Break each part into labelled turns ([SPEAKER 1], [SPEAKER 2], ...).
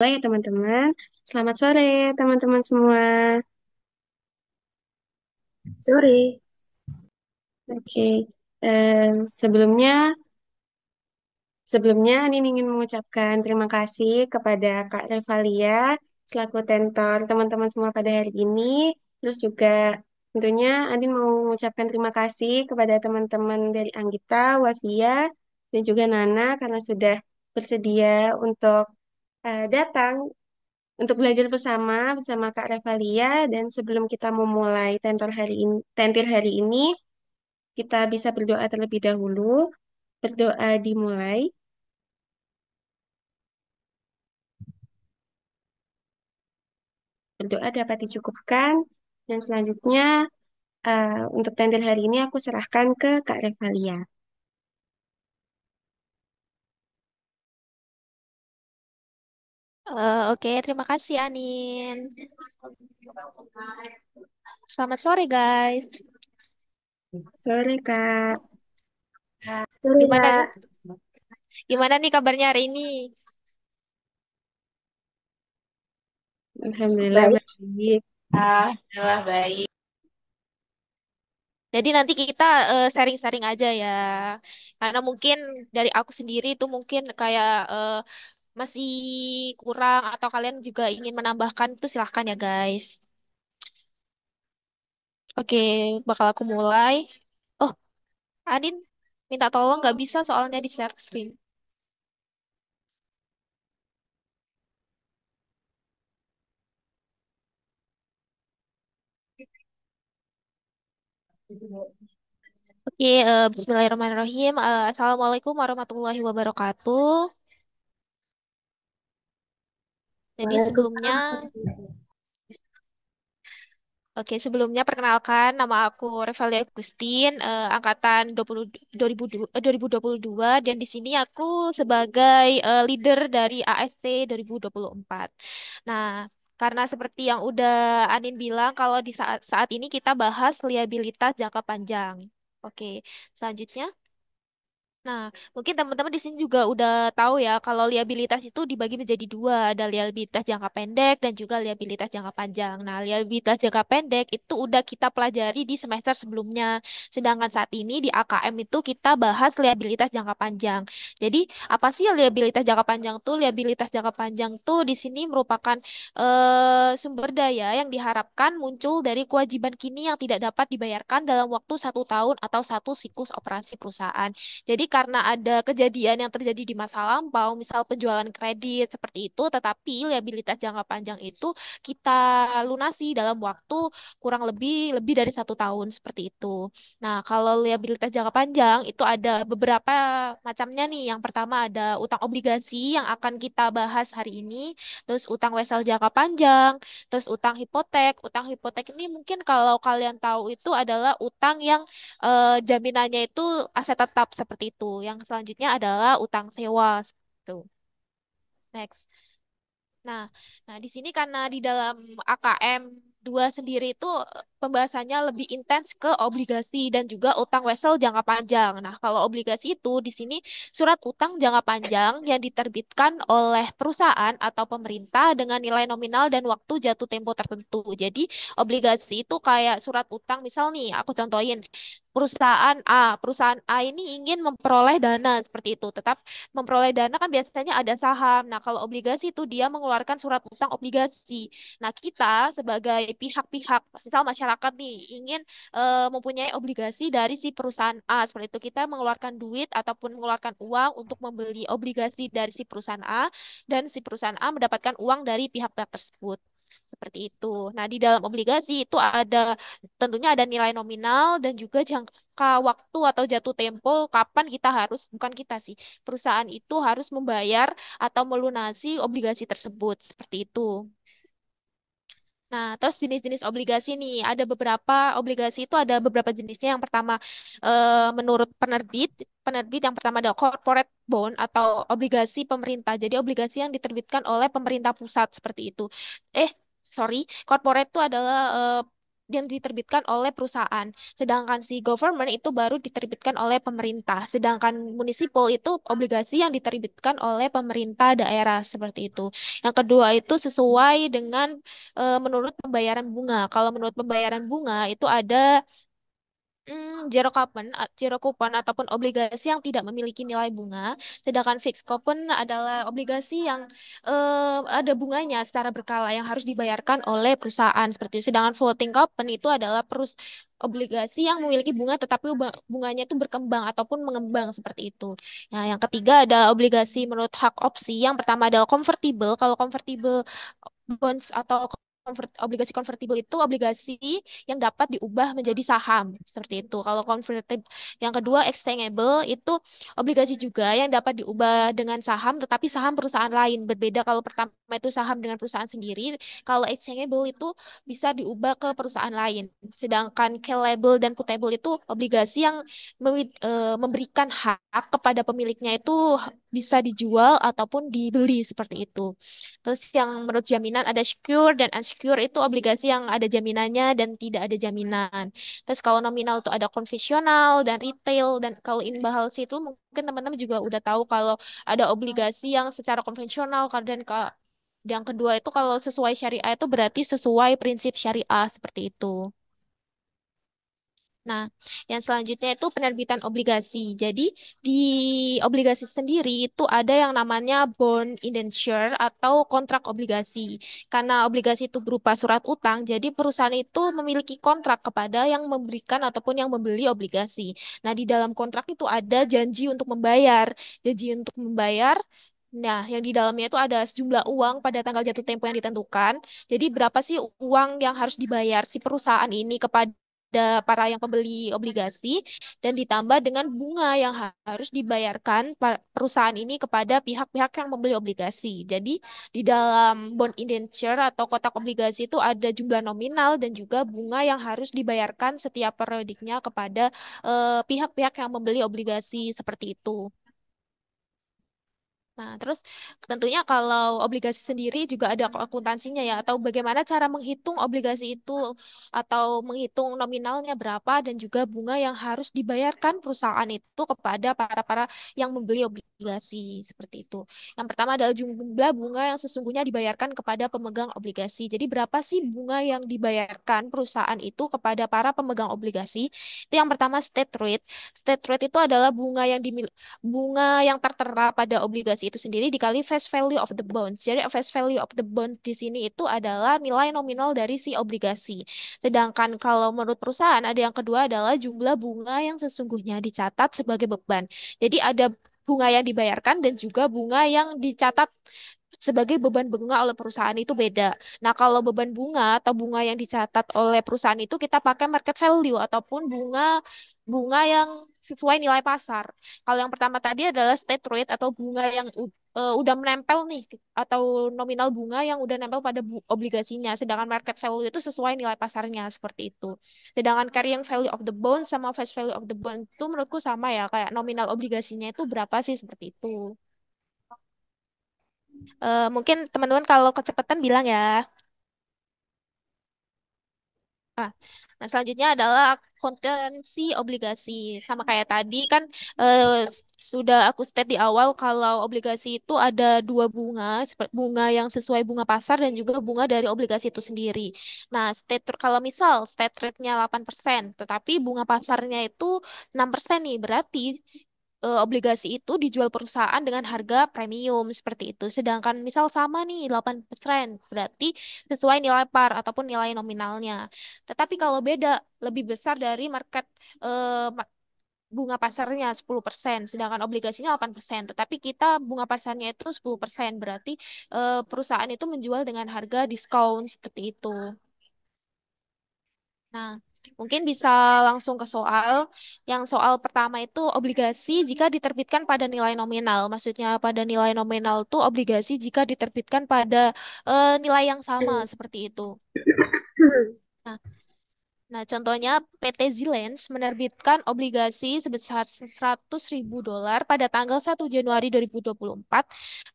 [SPEAKER 1] Halo ya teman-teman, selamat sore teman-teman semua. Sore. Oke, eh, sebelumnya sebelumnya Anin ingin mengucapkan terima kasih kepada Kak Revalia selaku tentor teman-teman semua pada hari ini. Terus juga tentunya Anin mau mengucapkan terima kasih kepada teman-teman dari Anggita, Wafia, dan juga Nana karena sudah bersedia untuk uh, datang untuk belajar bersama bersama Kak Revalia dan sebelum kita memulai tentor hari ini, tentir hari ini kita bisa berdoa terlebih dahulu. Berdoa dimulai. Berdoa dapat dicukupkan dan selanjutnya uh, untuk tentir hari ini aku serahkan ke Kak Revalia.
[SPEAKER 2] Uh, Oke, terima kasih Anin. Selamat sore guys. Sore, Kak. Sore, Gimana Kak. Gimana nih kabarnya hari ini?
[SPEAKER 1] Alhamdulillah Baik. baik. Alhamdulillah
[SPEAKER 3] baik.
[SPEAKER 2] Jadi nanti kita sharing eh, sharing-sharing aja ya. Karena mungkin dari aku sendiri itu mungkin kayak eh, masih kurang atau kalian juga ingin menambahkan itu silahkan ya guys. Oke, bakal aku mulai. Oh, Adin, minta tolong nggak bisa soalnya di share screen. Oke, uh, Bismillahirrahmanirrahim. Uh, Assalamualaikum warahmatullahi wabarakatuh. Jadi sebelumnya, oke sebelumnya perkenalkan nama aku Revalia Agustin, eh, angkatan 20, 2000, 2022 dan di sini aku sebagai eh, leader dari ASC 2024. Nah, karena seperti yang udah Anin bilang, kalau di saat saat ini kita bahas liabilitas jangka panjang. Oke, selanjutnya. Nah, mungkin teman-teman di sini juga udah tahu ya kalau liabilitas itu dibagi menjadi dua, ada liabilitas jangka pendek dan juga liabilitas jangka panjang. Nah, liabilitas jangka pendek itu udah kita pelajari di semester sebelumnya, sedangkan saat ini di AKM itu kita bahas liabilitas jangka panjang. Jadi, apa sih liabilitas jangka panjang tuh? Liabilitas jangka panjang tuh di sini merupakan eh, sumber daya yang diharapkan muncul dari kewajiban kini yang tidak dapat dibayarkan dalam waktu satu tahun atau satu siklus operasi perusahaan. Jadi karena ada kejadian yang terjadi di masa lampau, misal penjualan kredit seperti itu, tetapi liabilitas jangka panjang itu kita lunasi dalam waktu kurang lebih lebih dari satu tahun seperti itu. Nah, kalau liabilitas jangka panjang itu ada beberapa macamnya nih. Yang pertama ada utang obligasi yang akan kita bahas hari ini, terus utang wesel jangka panjang, terus utang hipotek. Utang hipotek ini mungkin kalau kalian tahu itu adalah utang yang eh, jaminannya itu aset tetap seperti itu itu. Yang selanjutnya adalah utang sewa gitu. Next. Nah, nah di sini karena di dalam AKM dua sendiri itu eh, pembahasannya lebih intens ke obligasi dan juga utang wesel jangka panjang. Nah, kalau obligasi itu di sini surat utang jangka panjang yang diterbitkan oleh perusahaan atau pemerintah dengan nilai nominal dan waktu jatuh tempo tertentu. Jadi, obligasi itu kayak surat utang misal nih, aku contohin perusahaan A. Perusahaan A ini ingin memperoleh dana seperti itu. Tetap memperoleh dana kan biasanya ada saham. Nah, kalau obligasi itu dia mengeluarkan surat utang obligasi. Nah, kita sebagai pihak-pihak misal masyarakat nih ingin e, mempunyai obligasi dari si perusahaan A seperti itu kita mengeluarkan duit ataupun mengeluarkan uang untuk membeli obligasi dari si perusahaan A dan si perusahaan A mendapatkan uang dari pihak-pihak tersebut seperti itu. Nah, di dalam obligasi itu ada tentunya ada nilai nominal dan juga jangka waktu atau jatuh tempo kapan kita harus bukan kita sih, perusahaan itu harus membayar atau melunasi obligasi tersebut seperti itu. Nah, terus jenis-jenis obligasi nih, ada beberapa obligasi itu ada beberapa jenisnya. Yang pertama, eh, menurut penerbit, penerbit yang pertama ada corporate bond atau obligasi pemerintah. Jadi obligasi yang diterbitkan oleh pemerintah pusat seperti itu. Eh, sorry, corporate itu adalah eh, yang diterbitkan oleh perusahaan. Sedangkan si government itu baru diterbitkan oleh pemerintah. Sedangkan municipal itu obligasi yang diterbitkan oleh pemerintah daerah seperti itu. Yang kedua itu sesuai dengan e, menurut pembayaran bunga. Kalau menurut pembayaran bunga itu ada Hmm, zero coupon, zero kupon ataupun obligasi yang tidak memiliki nilai bunga, sedangkan fixed coupon adalah obligasi yang eh, ada bunganya secara berkala yang harus dibayarkan oleh perusahaan seperti itu. Sedangkan floating coupon itu adalah perus obligasi yang memiliki bunga tetapi bunganya itu berkembang ataupun mengembang seperti itu. Nah, yang ketiga ada obligasi menurut hak opsi. Yang pertama adalah convertible. Kalau convertible bonds atau convert, obligasi convertible itu obligasi yang dapat diubah menjadi saham seperti itu. Kalau convertible yang kedua exchangeable itu obligasi juga yang dapat diubah dengan saham tetapi saham perusahaan lain. Berbeda kalau pertama itu saham dengan perusahaan sendiri, kalau exchangeable itu bisa diubah ke perusahaan lain. Sedangkan callable dan putable itu obligasi yang eh, memberikan hak kepada pemiliknya itu bisa dijual ataupun dibeli seperti itu. Terus yang menurut jaminan ada secure dan unsecure itu obligasi yang ada jaminannya dan tidak ada jaminan. Terus kalau nominal itu ada konvensional dan retail dan kalau inbound itu mungkin teman-teman juga udah tahu kalau ada obligasi yang secara konvensional dan yang kedua itu kalau sesuai syariah itu berarti sesuai prinsip syariah seperti itu. Nah, yang selanjutnya itu penerbitan obligasi. Jadi di obligasi sendiri itu ada yang namanya bond indenture atau kontrak obligasi. Karena obligasi itu berupa surat utang, jadi perusahaan itu memiliki kontrak kepada yang memberikan ataupun yang membeli obligasi. Nah, di dalam kontrak itu ada janji untuk membayar, janji untuk membayar Nah, yang di dalamnya itu ada sejumlah uang pada tanggal jatuh tempo yang ditentukan. Jadi, berapa sih uang yang harus dibayar si perusahaan ini kepada da, para yang pembeli obligasi dan ditambah dengan bunga yang harus dibayarkan perusahaan ini kepada pihak-pihak yang membeli obligasi. Jadi di dalam bond indenture atau kotak obligasi itu ada jumlah nominal dan juga bunga yang harus dibayarkan setiap periodiknya kepada eh, pihak-pihak uh, yang membeli obligasi seperti itu. Nah, terus tentunya kalau obligasi sendiri juga ada akuntansinya ya, atau bagaimana cara menghitung obligasi itu, atau menghitung nominalnya berapa, dan juga bunga yang harus dibayarkan perusahaan itu kepada para-para yang membeli obligasi seperti itu. Yang pertama adalah jumlah bunga yang sesungguhnya dibayarkan kepada pemegang obligasi. Jadi berapa sih bunga yang dibayarkan perusahaan itu kepada para pemegang obligasi? Itu yang pertama state rate. State rate itu adalah bunga yang bunga yang tertera pada obligasi itu sendiri dikali face value of the bonds. Jadi face value of the bonds di sini itu adalah nilai nominal dari si obligasi. Sedangkan kalau menurut perusahaan ada yang kedua adalah jumlah bunga yang sesungguhnya dicatat sebagai beban. Jadi ada bunga yang dibayarkan dan juga bunga yang dicatat sebagai beban bunga oleh perusahaan itu beda. Nah, kalau beban bunga atau bunga yang dicatat oleh perusahaan itu kita pakai market value ataupun bunga bunga yang sesuai nilai pasar. Kalau yang pertama tadi adalah state rate atau bunga yang uh, udah menempel nih atau nominal bunga yang udah nempel pada obligasinya. Sedangkan market value itu sesuai nilai pasarnya seperti itu. Sedangkan carrying value of the bond sama face value of the bond itu menurutku sama ya kayak nominal obligasinya itu berapa sih seperti itu. Uh, mungkin teman-teman kalau kecepatan bilang ya. Ah, nah selanjutnya adalah kontensi obligasi. Sama kayak tadi kan eh, sudah aku state di awal kalau obligasi itu ada dua bunga, seperti bunga yang sesuai bunga pasar dan juga bunga dari obligasi itu sendiri. Nah, state kalau misal state rate-nya 8%, tetapi bunga pasarnya itu 6% nih, berarti Eh, obligasi itu dijual perusahaan dengan harga premium seperti itu. Sedangkan misal sama nih 8% berarti sesuai nilai par ataupun nilai nominalnya. Tetapi kalau beda lebih besar dari market eh, bunga pasarnya 10%, sedangkan obligasinya 8%. Tetapi kita bunga pasarnya itu 10%, berarti e, perusahaan itu menjual dengan harga diskon seperti itu. Nah, Mungkin bisa langsung ke soal. Yang soal pertama itu obligasi jika diterbitkan pada nilai nominal. Maksudnya pada nilai nominal itu obligasi jika diterbitkan pada uh, nilai yang sama seperti itu. Nah, Nah, contohnya PT Zilens menerbitkan obligasi sebesar 100 ribu dolar pada tanggal 1 Januari 2024,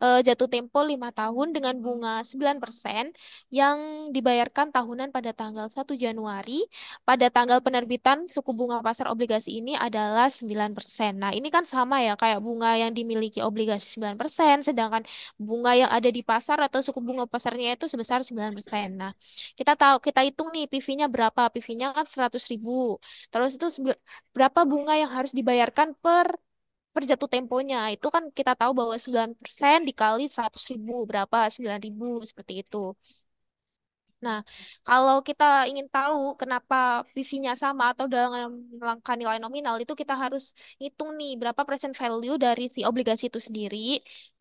[SPEAKER 2] eh, jatuh tempo 5 tahun dengan bunga 9% yang dibayarkan tahunan pada tanggal 1 Januari. Pada tanggal penerbitan, suku bunga pasar obligasi ini adalah 9%. Nah, ini kan sama ya kayak bunga yang dimiliki obligasi 9%, sedangkan bunga yang ada di pasar atau suku bunga pasarnya itu sebesar 9%. Nah, kita tahu kita hitung nih PV-nya berapa, PV-nya misalnya kan 100 ribu. Terus itu berapa bunga yang harus dibayarkan per per jatuh temponya. Itu kan kita tahu bahwa 9% dikali 100 ribu berapa? 9 ribu seperti itu. Nah, kalau kita ingin tahu kenapa PV-nya sama atau dalam langkah nilai nominal itu kita harus hitung nih berapa present value dari si obligasi itu sendiri.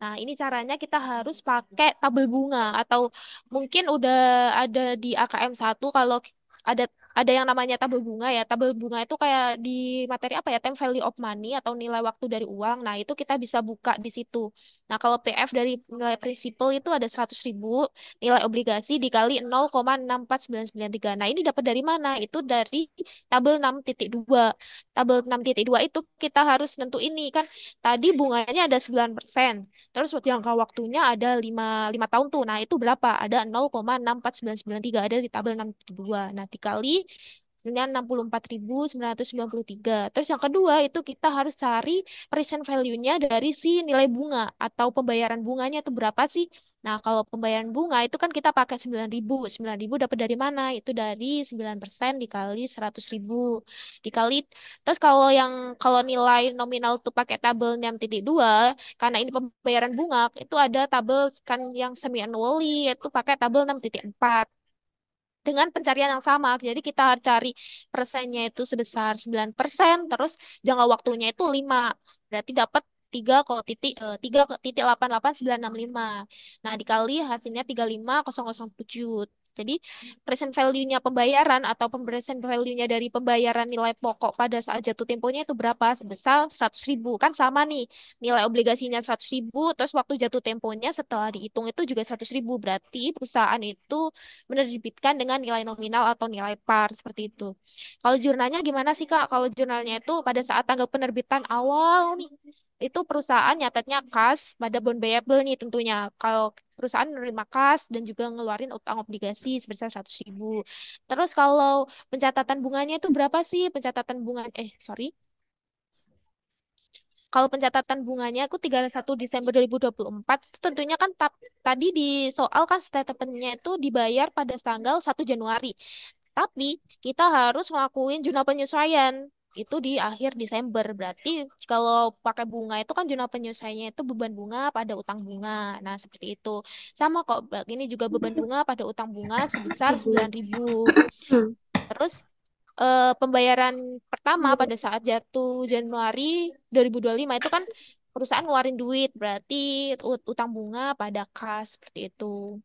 [SPEAKER 2] Nah, ini caranya kita harus pakai tabel bunga atau mungkin udah ada di AKM 1 kalau ada ada yang namanya tabel bunga ya. Tabel bunga itu kayak di materi apa ya, time value of money atau nilai waktu dari uang. Nah, itu kita bisa buka di situ. Nah, kalau PF dari nilai prinsipal itu ada seratus ribu, nilai obligasi dikali 0,64993. Nah, ini dapat dari mana? Itu dari tabel 6.2. Tabel 6.2 itu kita harus tentu ini kan tadi bunganya ada 9%. Terus jangka waktunya ada 5, 5 tahun tuh. Nah, itu berapa? Ada 0,64993 ada di tabel 6.2. Nah, dikali dengan 64.993. Terus yang kedua itu kita harus cari present value-nya dari si nilai bunga atau pembayaran bunganya itu berapa sih? Nah, kalau pembayaran bunga itu kan kita pakai 9.000. 9.000 dapat dari mana? Itu dari 9% dikali 100.000 dikali terus kalau yang kalau nilai nominal itu pakai tabel 6.2 karena ini pembayaran bunga itu ada tabel kan yang semi annually itu pakai tabel 6.4 dengan pencarian yang sama. Jadi kita cari persennya itu sebesar 9%, terus jangka waktunya itu 5. Berarti dapat 3 kok titik eh, tiga titik lima, Nah, dikali hasilnya 35007. Jadi present value-nya pembayaran atau present value-nya dari pembayaran nilai pokok pada saat jatuh temponya itu berapa? Sebesar 100 ribu. Kan sama nih, nilai obligasinya 100 ribu, terus waktu jatuh temponya setelah dihitung itu juga 100 ribu. Berarti perusahaan itu menerbitkan dengan nilai nominal atau nilai par, seperti itu. Kalau jurnalnya gimana sih Kak? Kalau jurnalnya itu pada saat tanggal penerbitan awal nih, itu perusahaan nyatetnya kas pada bond payable nih tentunya. Kalau perusahaan menerima kas dan juga ngeluarin utang obligasi sebesar 100 ribu. Terus kalau pencatatan bunganya itu berapa sih pencatatan bunga eh sorry kalau pencatatan bunganya aku 31 Desember 2024 itu tentunya kan tap, tadi di soal kan statementnya itu dibayar pada tanggal 1 Januari. Tapi kita harus ngelakuin jurnal penyesuaian itu di akhir Desember. Berarti kalau pakai bunga itu kan jurnal penyelesaiannya itu beban bunga pada utang bunga. Nah, seperti itu. Sama kok, ini juga beban bunga pada utang bunga sebesar 9.000. Terus eh, pembayaran pertama pada saat jatuh Januari 2025 itu kan perusahaan ngeluarin duit, berarti utang bunga pada kas seperti itu.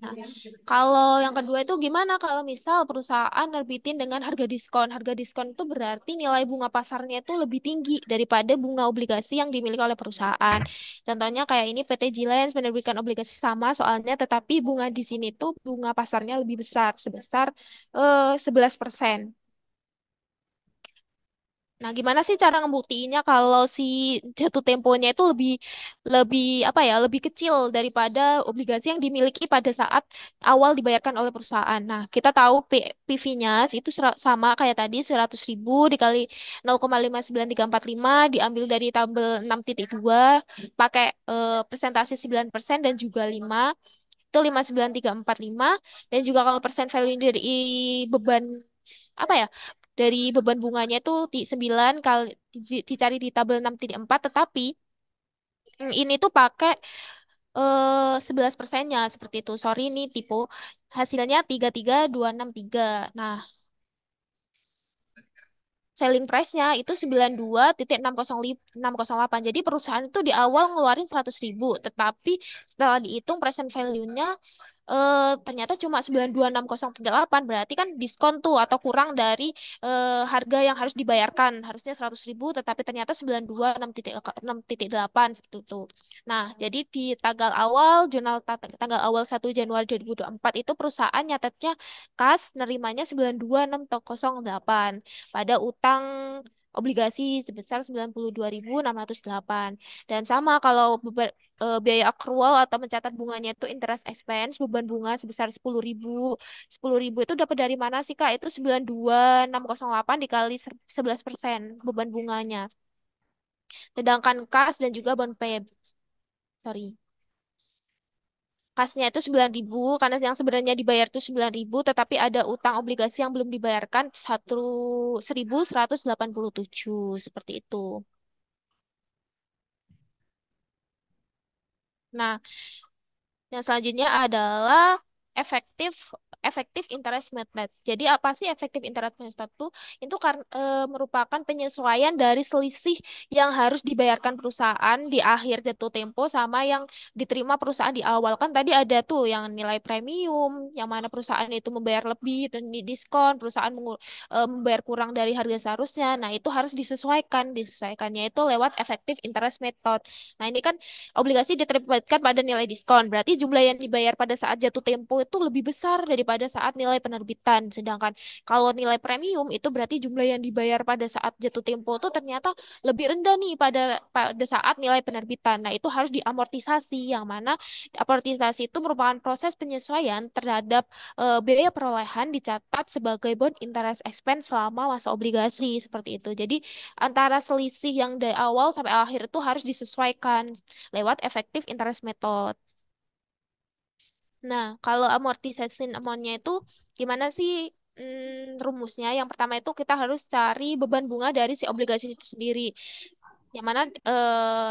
[SPEAKER 2] Nah, kalau yang kedua itu gimana kalau misal perusahaan nerbitin dengan harga diskon? Harga diskon itu berarti nilai bunga pasarnya itu lebih tinggi daripada bunga obligasi yang dimiliki oleh perusahaan. Contohnya kayak ini PT Jilens menerbitkan obligasi sama soalnya tetapi bunga di sini tuh bunga pasarnya lebih besar sebesar eh, 11%. Nah, gimana sih cara ngebuktiinnya kalau si jatuh temponya itu lebih lebih apa ya, lebih kecil daripada obligasi yang dimiliki pada saat awal dibayarkan oleh perusahaan. Nah, kita tahu PV-nya itu sama kayak tadi 100.000 ribu dikali 0,59345 diambil dari tabel 6.2 pakai eh, persentase 9% dan juga 5 itu 59345 dan juga kalau persen value dari beban apa ya dari beban bunganya itu di 9 kali dicari di tabel 6.4 tetapi mm, ini tuh pakai eh 11 persennya seperti itu. Sorry ini tipe Hasilnya 33263. Nah, selling price-nya itu 92.608. Jadi perusahaan itu di awal ngeluarin 100.000, tetapi setelah dihitung present value-nya eh, ternyata cuma 92608 berarti kan diskon tuh atau kurang dari eh, harga yang harus dibayarkan harusnya 100.000 tetapi ternyata 926.6.8 eh, seperti tuh Nah, jadi di tanggal awal jurnal tanggal awal 1 Januari 2024 itu perusahaan nyatetnya kas nerimanya 92608 pada utang obligasi sebesar 92.608. Dan sama kalau beber, e, biaya accrual atau mencatat bunganya itu interest expense, beban bunga sebesar 10.000. 10.000 itu dapat dari mana sih Kak? Itu 92.608 dikali 11% beban bunganya. Sedangkan kas dan juga bond pay. Sorry kasnya itu 9.000 karena yang sebenarnya dibayar itu 9.000 tetapi ada utang obligasi yang belum dibayarkan puluh 1.187 seperti itu. Nah, yang selanjutnya adalah efektif efektif interest method. Jadi apa sih efektif interest method itu? Itu karena e, eh, merupakan penyesuaian dari selisih yang harus dibayarkan perusahaan di akhir jatuh tempo sama yang diterima perusahaan di awal. Kan tadi ada tuh yang nilai premium, yang mana perusahaan itu membayar lebih, itu diskon, perusahaan e, membayar kurang dari harga seharusnya. Nah, itu harus disesuaikan. Disesuaikannya itu lewat efektif interest method. Nah, ini kan obligasi diterbitkan pada nilai diskon. Berarti jumlah yang dibayar pada saat jatuh tempo itu lebih besar daripada pada saat nilai penerbitan. Sedangkan kalau nilai premium itu berarti jumlah yang dibayar pada saat jatuh tempo itu ternyata lebih rendah nih pada pada saat nilai penerbitan. Nah, itu harus diamortisasi yang mana amortisasi itu merupakan proses penyesuaian terhadap e, biaya perolehan dicatat sebagai bond interest expense selama masa obligasi seperti itu. Jadi antara selisih yang dari awal sampai akhir itu harus disesuaikan lewat efektif interest method. Nah, kalau amortization amount-nya itu gimana sih hmm, rumusnya? Yang pertama itu kita harus cari beban bunga dari si obligasi itu sendiri. Yang mana eh,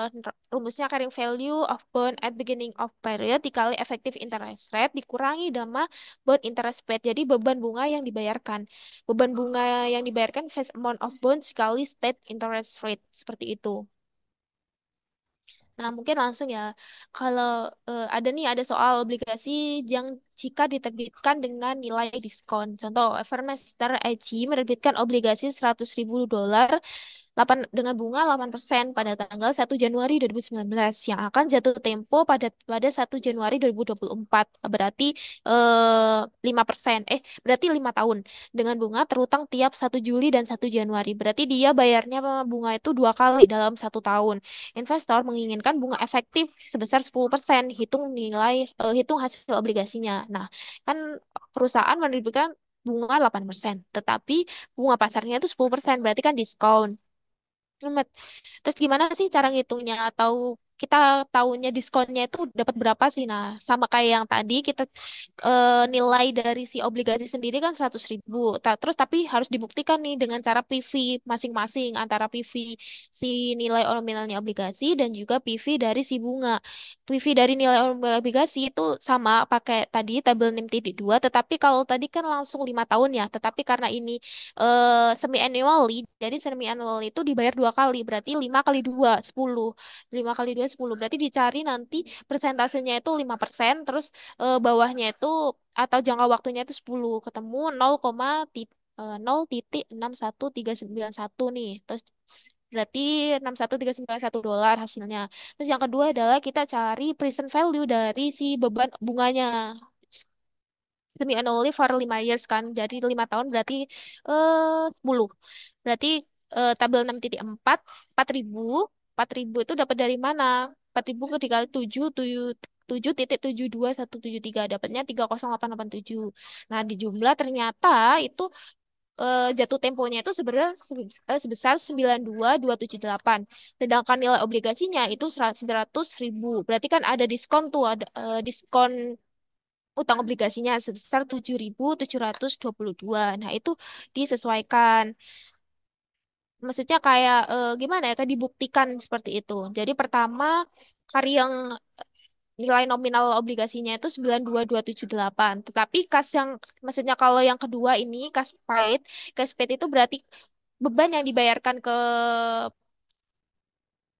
[SPEAKER 2] rumusnya carrying value of bond at beginning of period dikali effective interest rate dikurangi sama bond interest rate Jadi beban bunga yang dibayarkan. Beban bunga yang dibayarkan face amount of bond sekali state interest rate. Seperti itu. Nah, mungkin langsung ya. Kalau uh, ada nih ada soal obligasi yang jika diterbitkan dengan nilai diskon. Contoh, Evermaster AG menerbitkan obligasi 100 ribu dolar dengan bunga 8% pada tanggal 1 Januari 2019 yang akan jatuh tempo pada pada 1 Januari 2024. Berarti eh, 5%. Eh, berarti 5 tahun dengan bunga terutang tiap 1 Juli dan 1 Januari. Berarti dia bayarnya bunga itu dua kali dalam satu tahun. Investor menginginkan bunga efektif sebesar 10% hitung nilai eh, hitung hasil obligasinya. Nah, kan perusahaan menerbitkan bunga 8%, tetapi bunga pasarnya itu 10%, berarti kan diskon. Terus gimana sih cara ngitungnya atau kita tahunya diskonnya itu dapat berapa sih? Nah, sama kayak yang tadi kita e, nilai dari si obligasi sendiri kan seratus ribu. Ta- Terus tapi harus dibuktikan nih dengan cara PV masing-masing antara PV si nilai nominalnya obligasi dan juga PV dari si bunga. PV dari nilai obligasi itu sama pakai tadi tabel NIM titik dua tetapi kalau tadi kan langsung lima tahun ya, tetapi karena ini e, eh, semi annually, jadi semi annual itu dibayar dua kali, berarti lima kali dua, sepuluh. Lima kali dua 10. Berarti dicari nanti persentasenya itu 5%, terus e, bawahnya itu atau jangka waktunya itu 10, ketemu 0,61391 eh, nih. Terus berarti 61391 dolar hasilnya. Terus yang kedua adalah kita cari present value dari si beban bunganya. Semi annually for 5 years kan. Jadi 5 tahun berarti eh, 10. Berarti uh, tabel 6.4 4000 empat ribu itu dapat dari mana? empat ribu 4000 iya. dikali satu tujuh tiga dapatnya tiga delapan delapan tujuh Nah, di jumlah ternyata itu eh, jatuh temponya itu sebenarnya eh, sebesar sembilan dua dua tujuh delapan Sedangkan nilai obligasinya itu ribu Berarti kan ada diskon tuh ada eh, diskon utang obligasinya sebesar tujuh tujuh ribu ratus dua puluh dua Nah, itu disesuaikan maksudnya kayak eh, gimana ya, kayak dibuktikan seperti itu. Jadi pertama hari yang nilai nominal obligasinya itu 92278. Tetapi kas yang maksudnya kalau yang kedua ini kas paid, kas paid itu berarti beban yang dibayarkan ke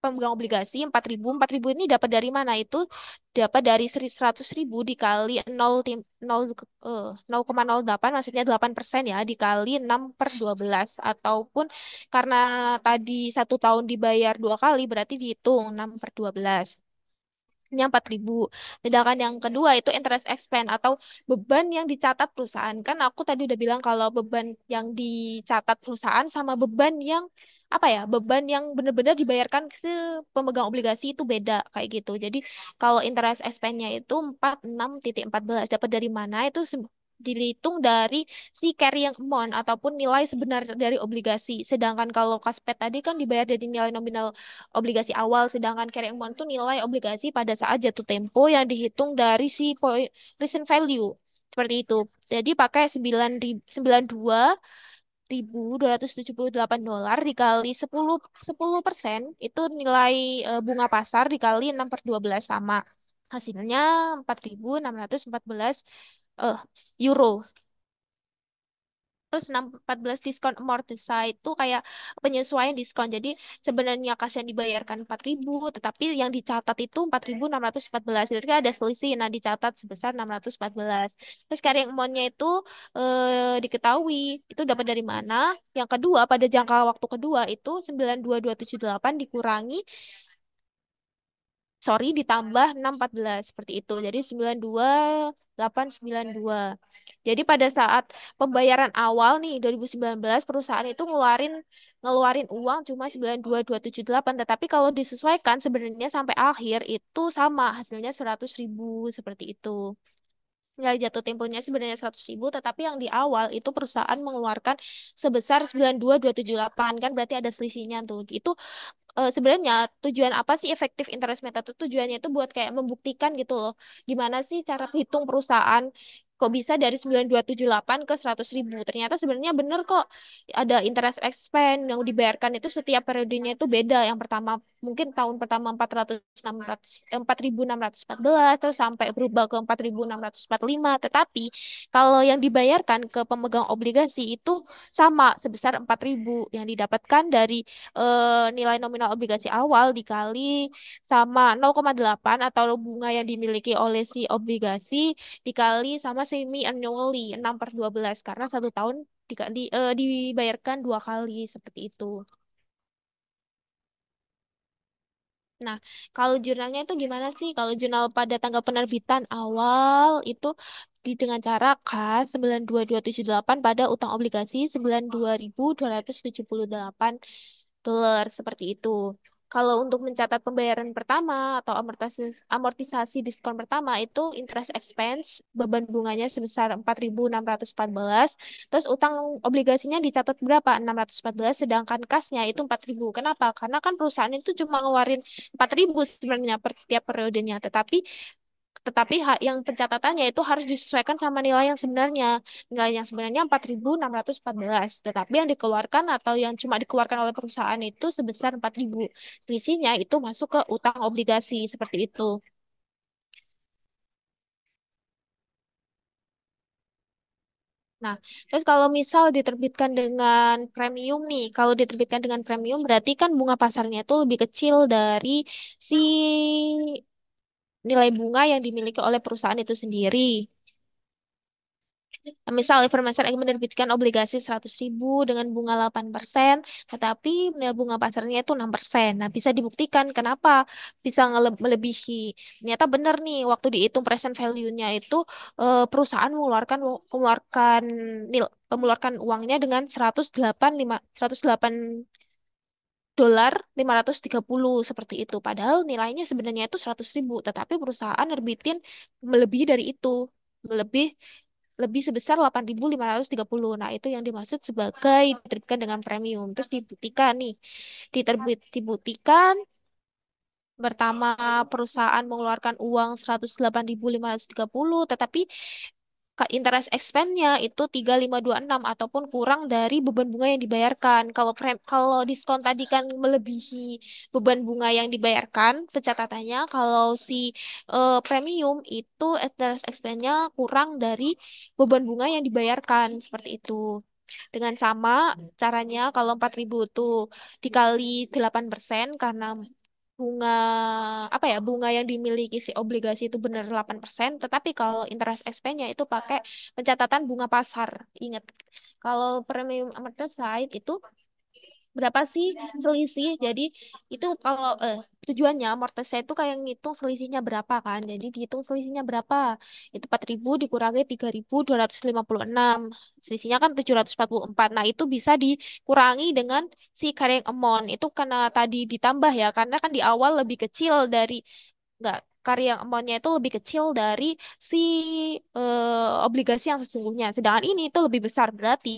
[SPEAKER 2] pemegang obligasi 4.000. 4.000 ini dapat dari mana? Itu dapat dari 100.000 dikali 0, 0,08 eh, maksudnya 8 persen ya dikali 6 per 12 ataupun karena tadi satu tahun dibayar dua kali berarti dihitung 6 per 12 nya 4000. Sedangkan yang kedua itu interest expense atau beban yang dicatat perusahaan. Kan aku tadi udah bilang kalau beban yang dicatat perusahaan sama beban yang apa ya beban yang benar-benar dibayarkan ke pemegang obligasi itu beda kayak gitu. Jadi kalau interest expense-nya itu 46.14 dapat dari mana itu dihitung dari si carrying amount ataupun nilai sebenarnya dari obligasi. Sedangkan kalau kaspet tadi kan dibayar dari nilai nominal obligasi awal, sedangkan carrying amount itu nilai obligasi pada saat jatuh tempo yang dihitung dari si recent value. Seperti itu. Jadi pakai 9 92 4.278 dolar dikali 10 persen itu nilai eh, bunga pasar dikali 6 per 12 sama hasilnya 4.614 uh, eh, euro terus 14 diskon amortisasi itu kayak penyesuaian diskon. Jadi sebenarnya kas yang dibayarkan 4.000, tetapi yang dicatat itu 4.614. Jadi kan ada selisih, nah dicatat sebesar 614. Terus carrying amount-nya itu eh, diketahui itu dapat dari mana. Yang kedua, pada jangka waktu kedua itu 92278 dikurangi sorry ditambah 614 seperti itu. Jadi 92892. Jadi pada saat pembayaran awal nih 2019 perusahaan itu ngeluarin ngeluarin uang cuma 92278 tetapi kalau disesuaikan sebenarnya sampai akhir itu sama hasilnya 100.000 seperti itu nilai jatuh temponya sebenarnya 100 ribu, tetapi yang di awal itu perusahaan mengeluarkan sebesar 92.278 kan berarti ada selisihnya tuh. Itu e, sebenarnya tujuan apa sih efektif interest method itu tujuannya itu buat kayak membuktikan gitu loh gimana sih cara hitung perusahaan kok bisa dari 9278 ke 100 ribu ternyata sebenarnya bener kok ada interest expense yang dibayarkan itu setiap periodenya itu beda yang pertama mungkin tahun pertama 4614 eh, terus sampai berubah ke 4645 tetapi kalau yang dibayarkan ke pemegang obligasi itu sama sebesar 4000 yang didapatkan dari eh, nilai nominal obligasi awal dikali sama 0,8 atau bunga yang dimiliki oleh si obligasi dikali sama semi annually 6 per 12 karena satu tahun di, uh, dibayarkan dua kali seperti itu. Nah, kalau jurnalnya itu gimana sih? Kalau jurnal pada tanggal penerbitan awal itu di dengan cara K92278 pada utang obligasi 92278 dolar seperti itu. Kalau untuk mencatat pembayaran pertama atau amortisasi, amortisasi diskon pertama itu interest expense beban bunganya sebesar 4.614. Terus utang obligasinya dicatat berapa? 614 sedangkan kasnya itu 4.000. Kenapa? Karena kan perusahaan itu cuma ngeluarin 4.000 sebenarnya per setiap periodenya. Tetapi tetapi yang pencatatannya itu harus disesuaikan sama nilai yang sebenarnya. Nilai yang sebenarnya 4.614, tetapi yang dikeluarkan atau yang cuma dikeluarkan oleh perusahaan itu sebesar 4.000. Selisihnya itu masuk ke utang obligasi seperti itu. Nah, terus kalau misal diterbitkan dengan premium nih, kalau diterbitkan dengan premium berarti kan bunga pasarnya itu lebih kecil dari si nilai bunga yang dimiliki oleh perusahaan itu sendiri. Misal investor akan menerbitkan obligasi 100 ribu dengan bunga 8%, tetapi nilai bunga pasarnya itu 6%. Nah, bisa dibuktikan kenapa bisa melebihi. Ternyata benar nih, waktu dihitung present value-nya itu eh, perusahaan mengeluarkan mengeluarkan nil, mengeluarkan uangnya dengan 185 108 dolar 530 seperti itu. Padahal nilainya sebenarnya itu 100 ribu, tetapi perusahaan nerbitin melebihi dari itu, melebih lebih sebesar 8.530. Nah, itu yang dimaksud sebagai diterbitkan dengan premium. Terus dibuktikan nih, diterbit dibuktikan pertama perusahaan mengeluarkan uang 108.530 tetapi interest expense-nya itu 3526 ataupun kurang dari beban bunga yang dibayarkan. Kalau pre, kalau diskon tadi kan melebihi beban bunga yang dibayarkan pencatatannya, kalau si uh, premium itu interest expense-nya kurang dari beban bunga yang dibayarkan seperti itu. Dengan sama iya. caranya kalau 4000 itu dikali 8% karena bunga apa ya bunga yang dimiliki si obligasi itu benar 8%, tetapi kalau interest expense-nya itu pakai pencatatan bunga pasar. Ingat, kalau premium amortized itu berapa sih selisih jadi itu kalau eh, tujuannya saya itu kayak ngitung selisihnya berapa kan jadi dihitung selisihnya berapa itu 4000 dikurangi 3256 selisihnya kan 744 nah itu bisa dikurangi dengan si carrying amount itu karena tadi ditambah ya karena kan di awal lebih kecil dari enggak karya amountnya itu lebih kecil dari si eh, obligasi yang sesungguhnya. Sedangkan ini itu lebih besar, berarti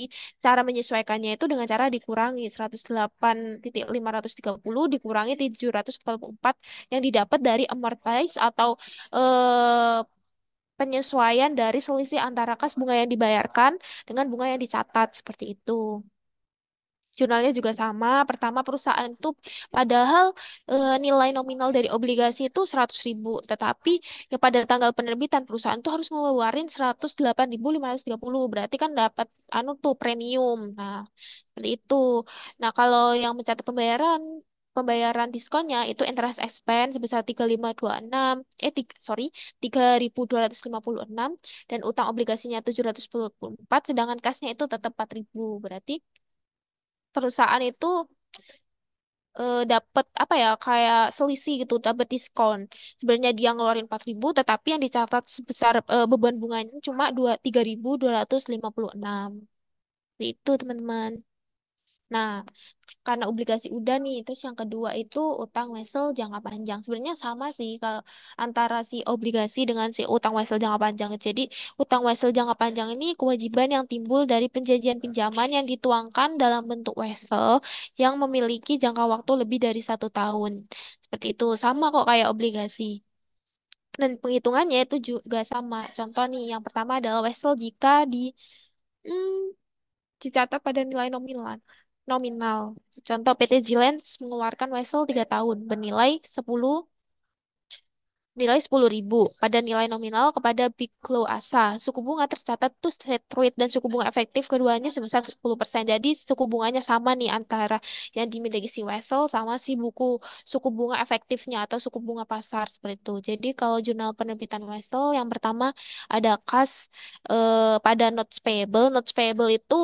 [SPEAKER 2] cara menyesuaikannya itu dengan cara dikurangi 108.530 dikurangi 744 yang didapat dari amortize atau eh, penyesuaian dari selisih antara kas bunga yang dibayarkan dengan bunga yang dicatat seperti itu jurnalnya juga sama. Pertama perusahaan itu padahal e, nilai nominal dari obligasi itu seratus ribu, tetapi ya pada tanggal penerbitan perusahaan itu harus ngeluarin 108.530. Berarti kan dapat anu tuh premium. Nah, seperti itu. Nah, kalau yang mencatat pembayaran pembayaran diskonnya itu interest expense sebesar 3526 eh tiga, sorry 3256 dan utang obligasinya 744 sedangkan kasnya itu tetap 4000 berarti perusahaan itu eh, dapat apa ya kayak selisih gitu dapat diskon sebenarnya dia ngeluarin empat ribu tetapi yang dicatat sebesar eh, beban bunganya cuma dua tiga ribu dua ratus lima puluh enam itu teman-teman Nah, karena obligasi udah nih, terus yang kedua itu utang wesel jangka panjang. Sebenarnya sama sih kalau antara si obligasi dengan si utang wesel jangka panjang. Jadi, utang wesel jangka panjang ini kewajiban yang timbul dari perjanjian pinjaman yang dituangkan dalam bentuk wesel yang memiliki jangka waktu lebih dari satu tahun. Seperti itu, sama kok kayak obligasi. Dan penghitungannya itu juga sama. Contoh nih, yang pertama adalah wesel jika di hmm, dicatat pada nilai nominal nominal. Contoh PT Zilens mengeluarkan wesel 3 tahun bernilai 10 nilai 10.000 pada nilai nominal kepada Big Asa. Suku bunga tercatat tuh straight rate dan suku bunga efektif keduanya sebesar 10%. Jadi suku bunganya sama nih antara yang dimiliki si Wesel sama si buku suku bunga efektifnya atau suku bunga pasar seperti itu. Jadi kalau jurnal penerbitan Wesel yang pertama ada kas eh, pada notes payable. Notes payable itu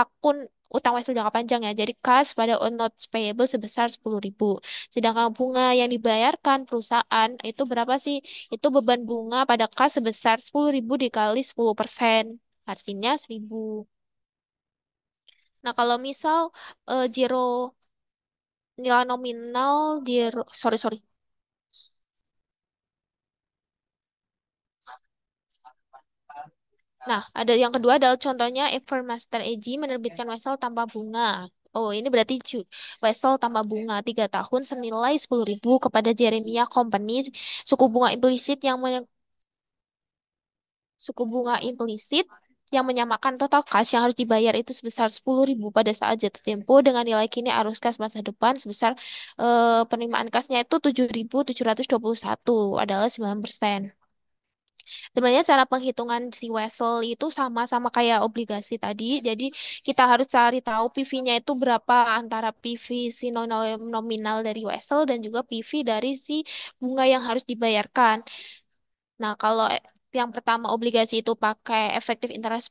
[SPEAKER 2] akun utang hasil jangka panjang ya. Jadi cash pada on not payable sebesar 10.000. Sedangkan bunga yang dibayarkan perusahaan itu berapa sih? Itu beban bunga pada cash sebesar 10.000 dikali 10%. Artinya 1.000. Nah, kalau misal eh, zero jiro ya, nilai nominal zero, sorry sorry Nah, ada yang kedua adalah contohnya Ever Master AG menerbitkan wesel tanpa bunga. Oh, ini berarti wesel tanpa bunga 3 tahun senilai 10.000 kepada Jeremiah Company, suku bunga implisit yang men suku bunga implisit yang menyamakan total kas yang harus dibayar itu sebesar 10.000 pada saat jatuh tempo dengan nilai kini arus kas masa depan sebesar eh, penerimaan kasnya itu 7.721 adalah 9%. Sebenarnya cara penghitungan si Wesel itu sama-sama kayak obligasi tadi. Jadi kita harus cari tahu PV-nya itu berapa antara PV si nominal dari Wesel dan juga PV dari si bunga yang harus dibayarkan. Nah, kalau yang pertama, obligasi itu pakai efektif interest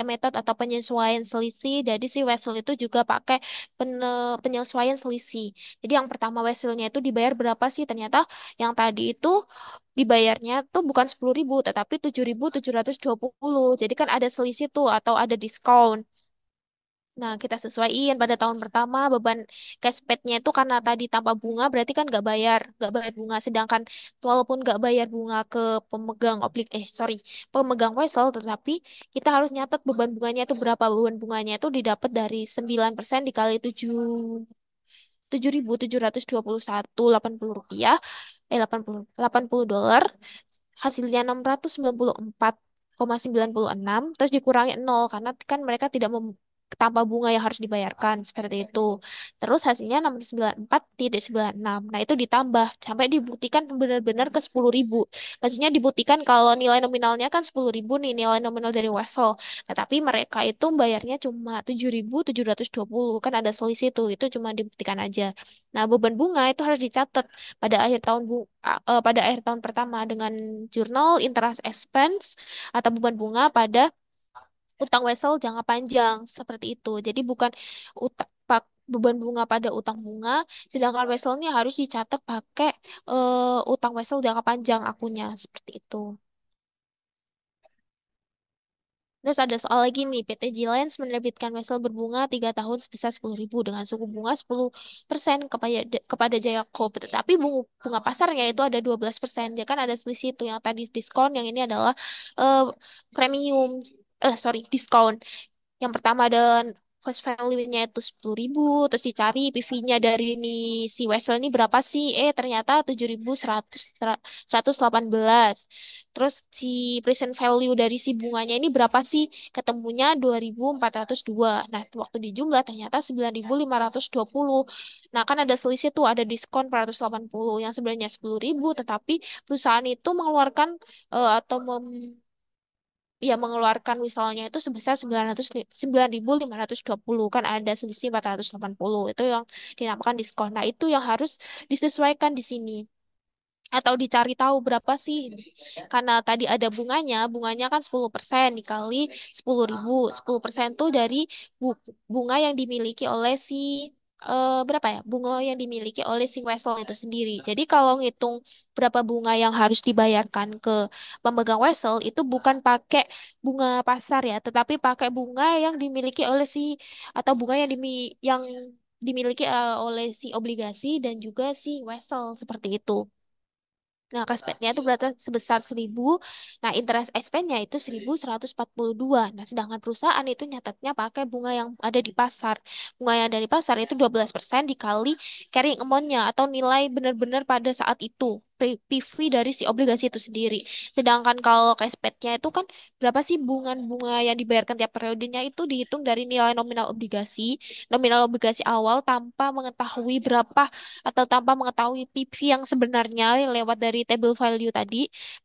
[SPEAKER 2] eh, method atau penyesuaian selisih. Jadi si Wesel itu juga pakai penyesuaian selisih. Jadi yang pertama Weselnya itu dibayar berapa sih? Ternyata yang tadi itu dibayarnya tuh bukan sepuluh ribu tetapi tujuh tujuh ribu ratus dua puluh Jadi kan ada selisih tuh atau ada diskon. Nah, kita sesuaiin pada tahun pertama beban cashback-nya itu karena tadi tanpa bunga berarti kan nggak bayar, nggak bayar bunga. Sedangkan walaupun nggak bayar bunga ke pemegang oblig, eh sorry, pemegang wesel, tetapi kita harus nyatet beban bunganya itu berapa beban bunganya itu didapat dari 9% dikali 7 7.721 puluh rupiah eh 80 80 dolar hasilnya enam terus dikurangi 0 karena kan mereka tidak mem tanpa bunga yang harus dibayarkan seperti itu. Terus hasilnya 694.96. Nah, itu ditambah sampai dibuktikan benar-benar ke 10.000. Maksudnya dibuktikan kalau nilai nominalnya kan 10.000 nih nilai nominal dari Wesel. Nah, tapi mereka itu bayarnya cuma 7.720. Kan ada selisih itu Itu cuma dibuktikan aja. Nah, beban bunga itu harus dicatat pada akhir tahun bu uh, pada akhir tahun pertama dengan jurnal interest expense atau beban bunga pada utang wesel jangka panjang seperti itu. Jadi bukan utang beban bunga pada utang bunga, sedangkan wesel ini harus dicatat pakai eh, utang wesel jangka panjang akunya seperti itu. Terus ada soal lagi nih, PT Jilens menerbitkan wesel berbunga 3 tahun sebesar 10.000 dengan suku bunga 10% kepada kepada Jaya Tetapi bunga, bunga pasarnya itu ada 12%. Ya kan ada selisih itu yang tadi diskon, yang ini adalah uh, premium eh sorry diskon yang pertama dan First value-nya itu sepuluh ribu, terus dicari PV-nya dari ini si Wesel ini berapa sih? Eh ternyata tujuh ribu seratus seratus delapan belas. Terus si present value dari si bunganya ini berapa sih? Ketemunya dua ribu empat ratus dua. Nah waktu dijumlah ternyata sembilan ribu lima ratus dua puluh. Nah kan ada selisih tuh ada diskon empat ratus delapan puluh yang sebenarnya sepuluh ribu, tetapi perusahaan itu mengeluarkan uh, atau mem ya mengeluarkan misalnya itu sebesar sembilan ratus ratus lima dua puluh kan ada selisih puluh itu yang dinamakan diskon. Nah, itu yang harus disesuaikan di sini atau dicari tahu berapa sih karena tadi ada bunganya bunganya kan sepuluh persen dikali sepuluh ribu sepuluh persen tuh dari bunga yang dimiliki oleh si eh, berapa ya bunga yang dimiliki oleh si wesel itu sendiri. Nah. Jadi kalau ngitung berapa bunga yang harus dibayarkan ke pemegang wesel itu bukan nah. pakai bunga pasar ya, tetapi pakai bunga yang dimiliki oleh si atau bunga yang dimi yang dimiliki eh, oleh si obligasi dan juga si wesel seperti itu. Nah, cash nya itu berarti sebesar 1000. Nah, interest expense-nya itu 1142. Nah, sedangkan perusahaan itu nyatetnya pakai bunga yang ada di pasar. Bunga yang ada di pasar itu 12% dikali carrying amount-nya atau nilai benar-benar pada saat itu. PV dari si obligasi itu sendiri. Sedangkan kalau spread-nya itu kan berapa sih bunga-bunga yang dibayarkan tiap periodenya itu dihitung dari nilai nominal obligasi, nominal obligasi awal tanpa mengetahui berapa atau tanpa mengetahui PV yang sebenarnya lewat dari table value tadi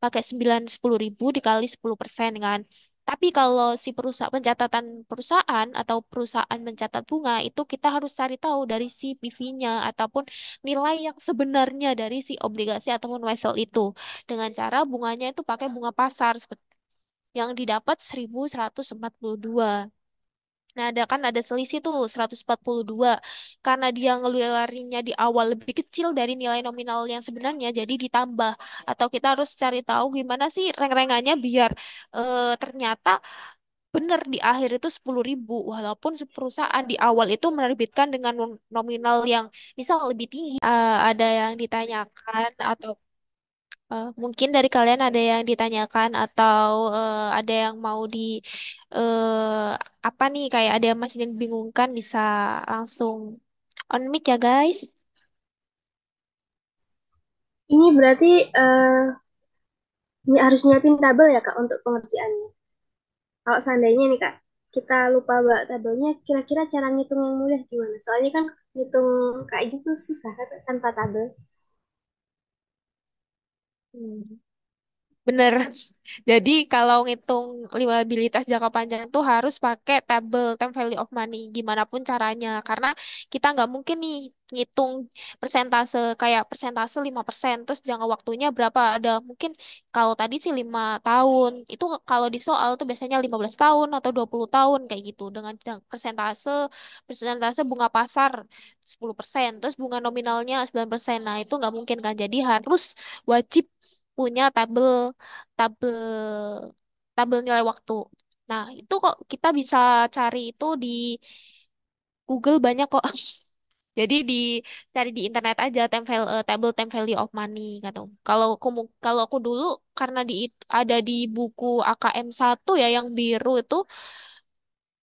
[SPEAKER 2] pakai 9 sepuluh ribu dikali 10 persen kan. Tapi kalau si perusahaan pencatatan perusahaan atau perusahaan mencatat bunga itu kita harus cari tahu dari si PV-nya ataupun nilai yang sebenarnya dari si obligasi ataupun wesel itu dengan cara bunganya itu pakai bunga pasar seperti- yang didapat 1142. Nah, ada kan ada selisih tuh 142. Karena dia ngeluarinya di awal lebih kecil dari nilai nominal yang sebenarnya, jadi ditambah. Atau kita harus cari tahu gimana sih reng-rengannya biar eh, ternyata benar di akhir itu 10.000 walaupun perusahaan di awal itu menerbitkan dengan nominal yang misal lebih tinggi. Eh, ada yang ditanyakan atau Uh, mungkin dari kalian ada yang ditanyakan atau uh, ada yang mau di uh, apa nih kayak ada yang masih dibingungkan bisa langsung on mic ya guys.
[SPEAKER 1] Ini berarti uh, ini harus nyiapin tabel ya Kak untuk pengerjaannya. Kalau seandainya nih Kak, kita lupa bawa tabelnya, kira-kira cara ngitung yang mudah gimana? Soalnya kan ngitung kayak gitu susah kan tanpa
[SPEAKER 2] tabel. Hmm. Bener. Jadi kalau ngitung liabilitas jangka panjang itu harus pakai table time value of money gimana pun caranya karena kita nggak mungkin nih ngitung persentase kayak persentase 5% terus jangka waktunya berapa ada mungkin kalau tadi sih lima tahun itu kalau di soal tuh biasanya 15 tahun atau 20 tahun kayak gitu dengan persentase persentase bunga pasar 10% terus bunga nominalnya 9% nah itu nggak mungkin kan jadi harus wajib punya tabel tabel tabel nilai waktu. Nah, itu kok kita bisa cari itu di Google banyak kok. Jadi dicari di internet aja time value, uh, table time value of money gitu. Kalau aku kalau aku dulu karena di ada di buku AKM 1 ya yang biru itu,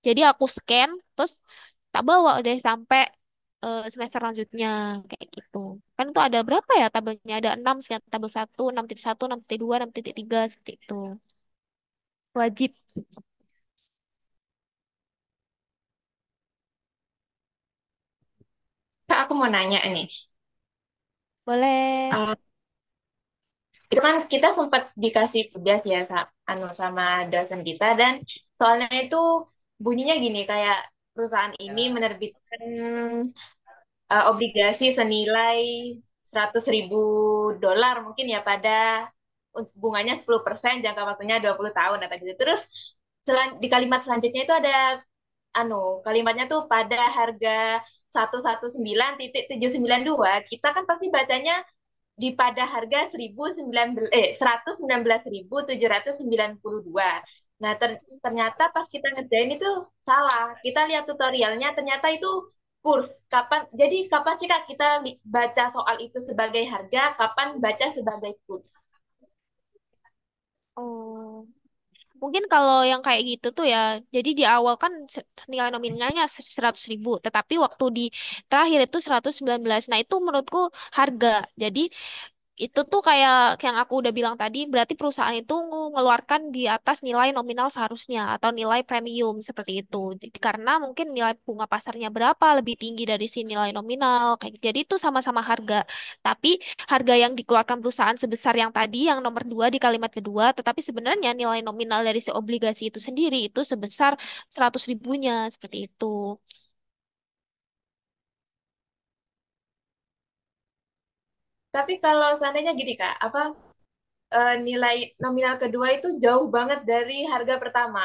[SPEAKER 2] jadi aku scan terus tak bawa udah sampai uh, semester lanjutnya kayak gitu. Kan itu ada berapa ya tabelnya? Ada 6 sih, tabel 1, 6.1, 6.2, 6.3 seperti itu. Wajib.
[SPEAKER 3] Kak, aku mau nanya nih. Boleh. Um, itu kan kita sempat dikasih tugas ya anu, sama dosen kita dan soalnya itu bunyinya gini kayak perusahaan ini ya. menerbitkan uh, obligasi senilai 100 ribu dolar mungkin ya pada bunganya 10 persen, jangka waktunya 20 tahun atau gitu. Terus selan di kalimat selanjutnya itu ada anu kalimatnya tuh pada harga 119.792 kita kan pasti bacanya di pada harga 1009 eh 119.792. Nah, ter ternyata pas kita ngerjain itu salah. Kita lihat tutorialnya, ternyata itu kurs. Kapan jadi kapan sih Kak kita baca soal itu sebagai harga, kapan baca sebagai kurs?
[SPEAKER 2] Oh. Mungkin kalau yang kayak gitu tuh ya, jadi di awal kan nilai nominalnya 100 ribu, tetapi waktu di terakhir itu 119. Nah, itu menurutku harga. Jadi itu tuh kayak yang aku udah bilang tadi, berarti perusahaan itu mengeluarkan di atas nilai nominal seharusnya atau nilai premium seperti itu. Jadi, karena mungkin nilai bunga pasarnya berapa lebih tinggi dari si nilai nominal. Kayak gitu. jadi itu sama-sama harga. Tapi harga yang dikeluarkan perusahaan sebesar yang tadi yang nomor dua di kalimat kedua, tetapi sebenarnya nilai nominal dari si obligasi itu sendiri itu sebesar 100 ribunya seperti itu.
[SPEAKER 3] Tapi kalau seandainya gini kak, apa uh, nilai nominal kedua itu jauh banget dari harga pertama.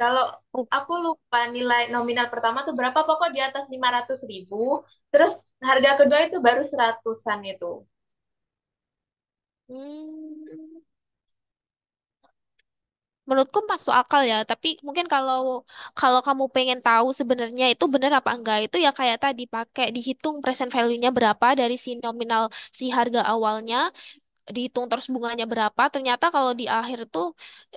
[SPEAKER 3] Kalau oh. aku lupa nilai nominal pertama tuh berapa, pokok di atas lima ratus ribu, terus harga kedua itu baru
[SPEAKER 2] seratusan itu. Hmm, Menurutku masuk akal ya, tapi mungkin kalau kalau kamu pengen tahu sebenarnya itu benar apa enggak, itu ya kayak tadi pakai dihitung present value-nya berapa dari si nominal si harga awalnya, dihitung terus bunganya berapa. Ternyata kalau di akhir tuh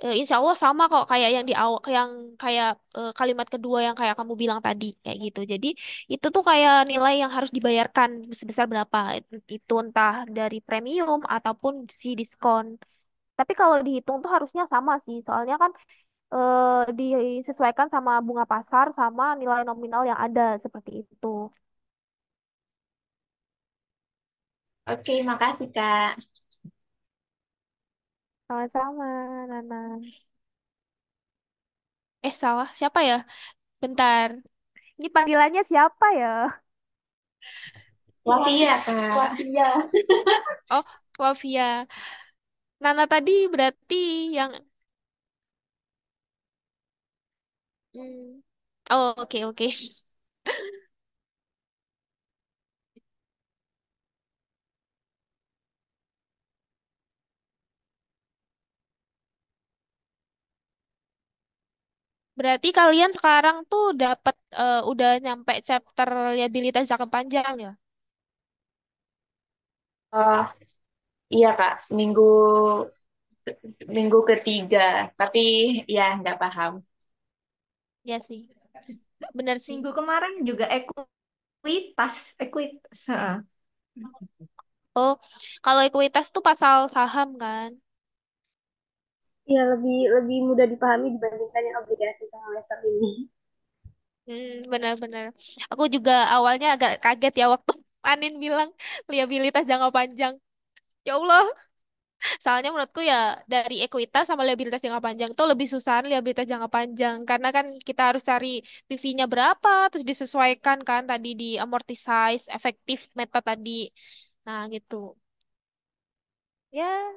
[SPEAKER 2] eh, insya Allah sama kok kayak yang di awal yang kayak eh, kalimat kedua yang kayak kamu bilang tadi kayak gitu. Jadi itu tuh kayak nilai yang harus dibayarkan sebesar berapa. Itu entah dari premium ataupun si diskon. Tapi kalau dihitung tuh harusnya sama sih, soalnya kan eh, disesuaikan sama bunga pasar sama nilai nominal yang ada seperti itu. Oke, makasih Kak. Sama-sama, Nana. Eh, salah. Siapa ya? Bentar. Ini panggilannya siapa ya?
[SPEAKER 1] Wafia Kak. Wafia.
[SPEAKER 2] Oh, Wafia. Nana tadi berarti yang hmm. Oh, oke oke. Berarti kalian sekarang tuh dapat eh, udah nyampe chapter liabilitas jangka panjang ya?
[SPEAKER 3] Ah. Iya kak, minggu minggu ketiga, tapi ya nggak paham.
[SPEAKER 2] Ya sih, benar sih. Minggu kemarin juga ekuitas, ekuitas. Heeh. Oh, kalau ekuitas tuh pasal saham kan? Iya lebih lebih mudah dipahami dibandingkan yang obligasi sama laser ini. Hmm, benar-benar. Aku juga awalnya agak kaget ya waktu Anin bilang liabilitas jangka panjang. Ya Allah. Soalnya menurutku ya dari ekuitas sama liabilitas jangka panjang itu lebih susah liabilitas jangka panjang karena kan kita harus cari PV-nya berapa terus disesuaikan kan tadi di amortize efektif meta tadi. Nah, gitu. Ya,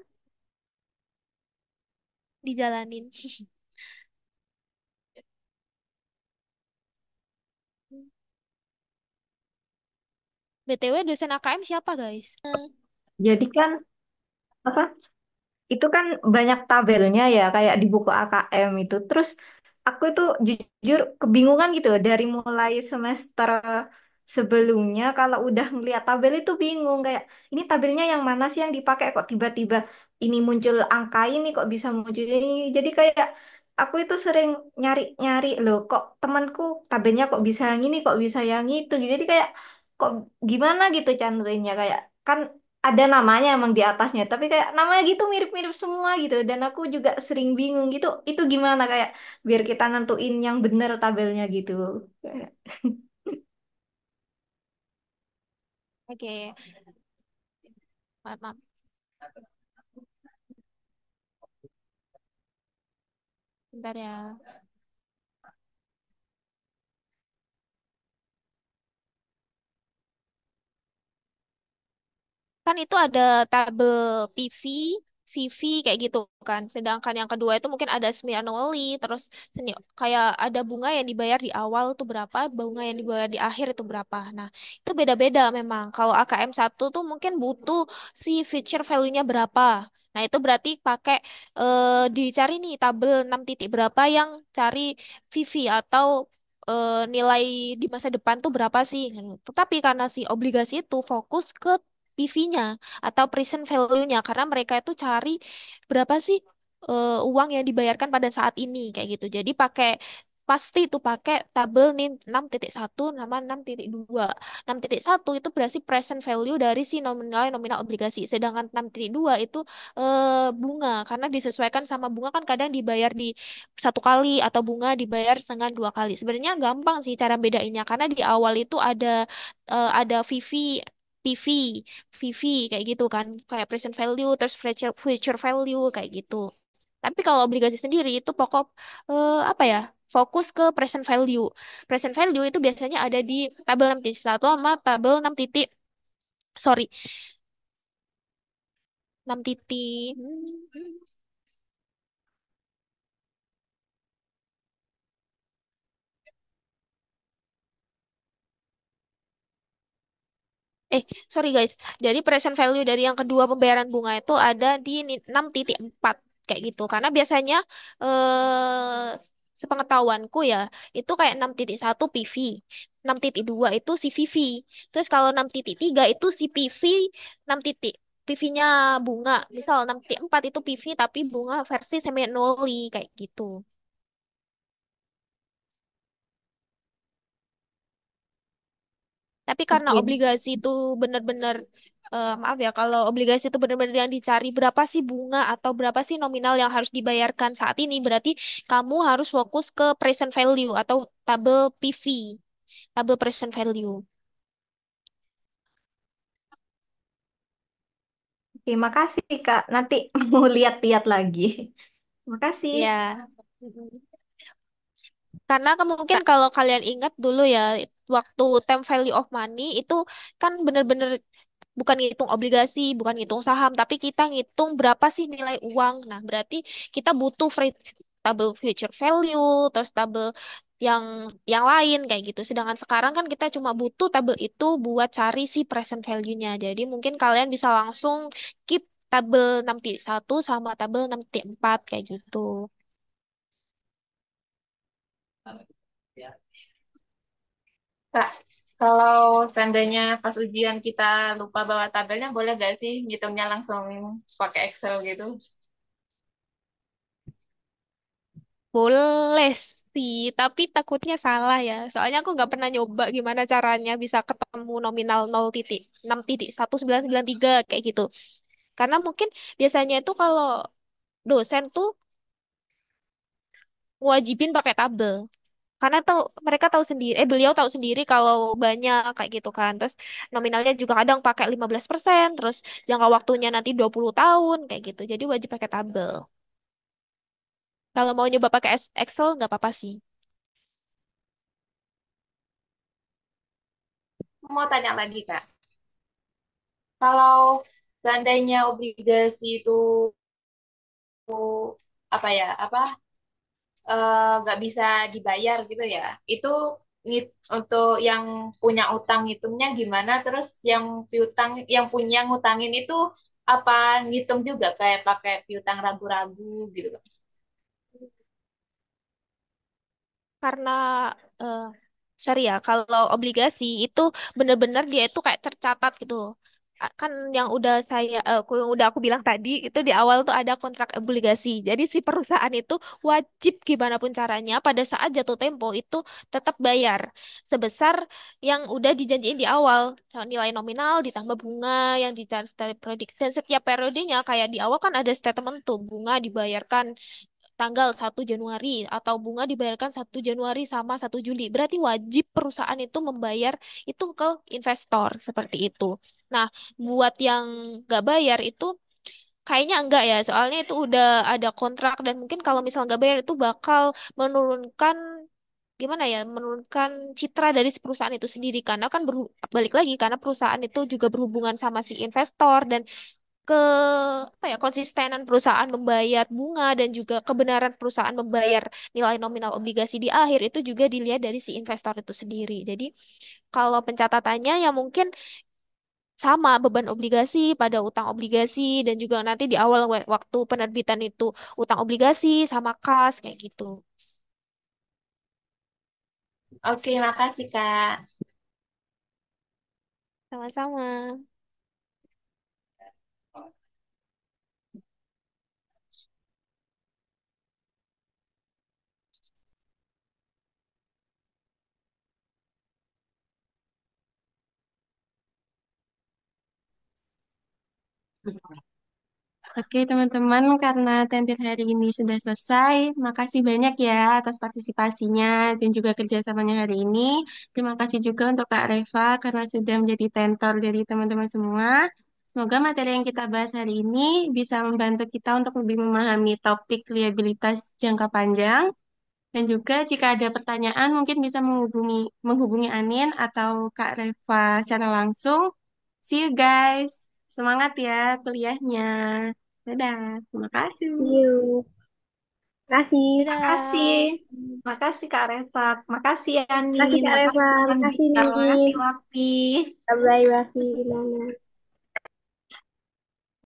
[SPEAKER 2] dijalanin. BTW dosen AKM siapa, guys? Hmm. Jadi kan apa? Itu kan banyak tabelnya ya kayak di buku AKM itu. Terus aku itu jujur kebingungan gitu dari mulai semester sebelumnya kalau udah ngeliat tabel itu bingung kayak ini tabelnya yang mana sih yang dipakai kok tiba-tiba ini muncul angka ini kok bisa muncul ini. Jadi kayak aku itu sering nyari-nyari loh kok temanku tabelnya kok bisa yang ini kok bisa yang itu. Jadi kayak kok gimana gitu cantuinnya kayak kan ada namanya emang di atasnya tapi kayak namanya gitu mirip-mirip semua gitu dan aku juga sering bingung gitu itu gimana kayak biar kita nentuin yang bener tabelnya gitu Oke, maaf. Bentar ya. Kan itu ada tabel PV, VV kayak gitu kan. Sedangkan yang kedua itu mungkin ada semi annually, terus seni kayak ada bunga yang dibayar di awal itu berapa, bunga yang dibayar di akhir itu berapa. Nah, itu beda-beda memang. Kalau AKM 1 tuh mungkin butuh si future value-nya berapa. Nah, itu berarti pakai e, dicari nih tabel 6 titik berapa yang cari VV atau e, nilai di masa depan tuh berapa sih. Nah, tetapi karena si obligasi itu fokus ke PV-nya atau present value-nya karena mereka itu cari berapa sih uh, uang yang dibayarkan pada saat ini kayak gitu. Jadi pakai pasti itu pakai tabel nih 6.1 nama 6.2. 6.1 itu berarti present value dari si nominal nominal obligasi. Sedangkan 6.2 itu eh, bunga karena disesuaikan sama bunga kan kadang dibayar di satu kali atau bunga dibayar dengan dua kali. Sebenarnya gampang sih cara bedainnya karena di awal itu ada eh, ada VV PV, VV kayak gitu kan, kayak present value terus future future value kayak gitu. Tapi kalau obligasi sendiri itu pokok eh, apa ya? Fokus ke present value. Present value itu biasanya ada di tabel 6.1 sama tabel 6 titik sorry 6 titik hmm, Eh, sorry guys. Jadi present value dari yang kedua pembayaran bunga itu ada di titik 6.4 kayak gitu. Karena biasanya eh sepengetahuanku ya, itu kayak 6.1 PV, 6.2 itu CVV. Terus kalau 6.3 itu CPV, 6 titik PV-nya bunga. Misal 6.4 itu PV tapi bunga versi semi kayak gitu. Tapi karena mungkin. obligasi itu benar-benar uh, maaf ya, kalau obligasi itu benar-benar yang dicari berapa sih bunga atau berapa sih nominal yang harus dibayarkan saat ini, berarti kamu harus fokus ke present value atau tabel PV, tabel present value. Oke, makasih Kak. Nanti mau lihat-lihat lagi. Makasih. Ya. Karena mungkin kalau kalian ingat dulu ya waktu time value of money itu kan benar-benar bukan ngitung obligasi, bukan ngitung saham, tapi kita ngitung berapa sih nilai uang. Nah, berarti kita butuh free table future value, terus tabel yang yang lain kayak gitu. Sedangkan sekarang kan kita cuma butuh tabel itu buat cari si present value-nya. Jadi mungkin kalian bisa langsung keep tabel 61 sama tabel 64 kayak gitu.
[SPEAKER 3] Kak, kalau seandainya pas ujian kita lupa bawa tabelnya, boleh gak sih ngitungnya langsung pakai Excel gitu?
[SPEAKER 2] Boleh sih, tapi takutnya salah ya. Soalnya aku nggak pernah nyoba gimana caranya bisa ketemu nominal nol titik, enam titik, tiga kayak gitu. Karena mungkin biasanya itu kalau dosen tuh wajibin pakai tabel karena tahu mereka tahu sendiri eh beliau tahu sendiri kalau banyak kayak gitu kan terus nominalnya juga kadang pakai 15% terus jangka waktunya nanti 20 tahun kayak gitu jadi wajib pakai tabel kalau mau nyoba pakai Excel nggak apa-apa sih
[SPEAKER 3] Mau tanya lagi, Kak. Kalau seandainya obligasi itu apa ya apa Eh, nggak uh, bisa dibayar gitu ya itu untuk yang punya utang hitungnya gimana terus yang piutang yang punya ngutangin itu apa ngitung juga kayak pakai piutang ragu-ragu gitu
[SPEAKER 2] karena uh, sorry ya kalau obligasi itu benar-benar dia itu kayak tercatat gitu kan yang udah saya eh, yang udah aku bilang tadi itu di awal tuh ada kontrak obligasi. Jadi si perusahaan itu wajib gimana pun caranya pada saat jatuh tempo itu tetap bayar sebesar yang udah dijanjiin di awal. Nilai nominal ditambah bunga yang dicharge dari periode. dan setiap periodenya kayak di awal kan ada statement tuh bunga dibayarkan tanggal 1 Januari atau bunga dibayarkan 1 Januari sama 1 Juli. Berarti wajib perusahaan itu membayar itu ke investor seperti itu. Nah, buat yang nggak bayar itu kayaknya enggak ya soalnya itu udah ada kontrak dan mungkin kalau misal nggak bayar itu bakal menurunkan gimana ya menurunkan citra dari perusahaan itu sendiri karena kan balik lagi karena perusahaan itu juga berhubungan sama si investor dan ke apa ya konsistenan perusahaan membayar bunga dan juga kebenaran perusahaan membayar nilai nominal obligasi di akhir itu juga dilihat dari si investor itu sendiri. Jadi kalau pencatatannya ya mungkin sama beban obligasi pada utang obligasi dan juga nanti di awal waktu penerbitan itu utang obligasi sama kas kayak gitu.
[SPEAKER 3] Oke, makasih Kak.
[SPEAKER 2] Sama-sama.
[SPEAKER 1] Oke, teman-teman, karena tentir hari ini sudah selesai, makasih banyak ya atas partisipasinya dan juga kerjasamanya hari ini. Terima kasih juga untuk Kak Reva karena sudah menjadi tentor dari teman-teman semua. Semoga materi yang kita bahas hari ini bisa membantu kita untuk lebih memahami topik liabilitas jangka panjang. Dan juga jika ada pertanyaan mungkin bisa menghubungi menghubungi Anin atau Kak Reva secara langsung. See you guys. Semangat ya kuliahnya. Dadah. Terima kasih. Terima kasih. Terima kasih. Terima kasih Kak Reva. Makasih ya, Terima kasih Kak Reva. kasih Nini. kasih Wafi. Bye-bye Wafi. Gimana?